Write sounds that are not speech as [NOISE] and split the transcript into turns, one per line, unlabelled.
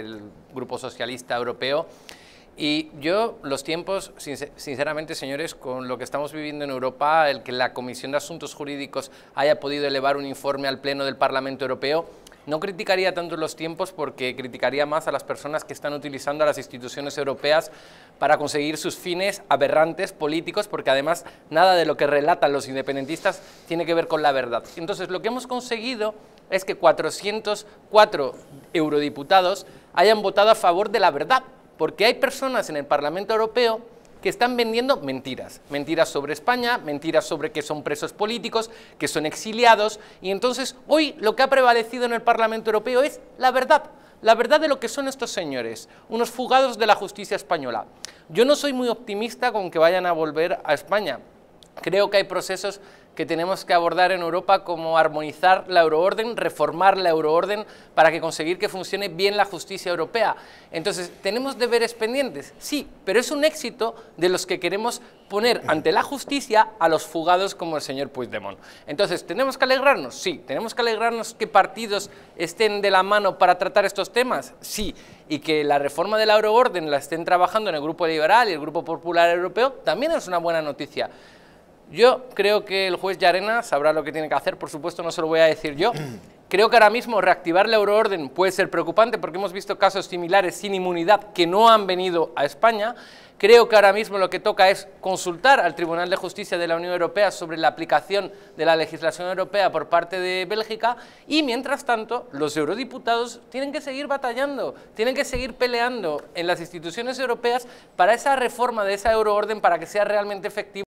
el Grupo Socialista Europeo. Y yo los tiempos, sinceramente, señores, con lo que estamos viviendo en Europa, el que la Comisión de Asuntos Jurídicos haya podido elevar un informe al Pleno del Parlamento Europeo, no criticaría tanto los tiempos porque criticaría más a las personas que están utilizando a las instituciones europeas para conseguir sus fines aberrantes políticos, porque además nada de lo que relatan los independentistas tiene que ver con la verdad. Entonces, lo que hemos conseguido es que 404 eurodiputados hayan votado a favor de la verdad, porque hay personas en el Parlamento Europeo que están vendiendo mentiras. Mentiras sobre España, mentiras sobre que son presos políticos, que son exiliados. Y entonces hoy lo que ha prevalecido en el Parlamento Europeo es la verdad. La verdad de lo que son estos señores, unos fugados de la justicia española. Yo no soy muy optimista con que vayan a volver a España. Creo que hay procesos que tenemos que abordar en Europa como armonizar la euroorden, reformar la euroorden para que conseguir que funcione bien la justicia europea. Entonces, tenemos deberes pendientes, sí, pero es un éxito de los que queremos poner ante la justicia a los fugados como el señor Puigdemont. Entonces, ¿tenemos que alegrarnos? Sí. ¿Tenemos que alegrarnos que partidos estén de la mano para tratar estos temas? Sí. Y que la reforma de la euroorden la estén trabajando en el Grupo Liberal y el Grupo Popular Europeo también es una buena noticia. Yo creo que el juez Yarena sabrá lo que tiene que hacer, por supuesto no se lo voy a decir yo. [CLEARS THROAT] Creo que ahora mismo reactivar la euroorden puede ser preocupante porque hemos visto casos similares sin inmunidad que no han venido a España. Creo que ahora mismo lo que toca es consultar al Tribunal de Justicia de la Unión Europea sobre la aplicación de la legislación europea por parte de Bélgica y mientras tanto los eurodiputados tienen que seguir batallando, tienen que seguir peleando en las instituciones europeas para esa reforma de esa euroorden para que sea realmente efectiva.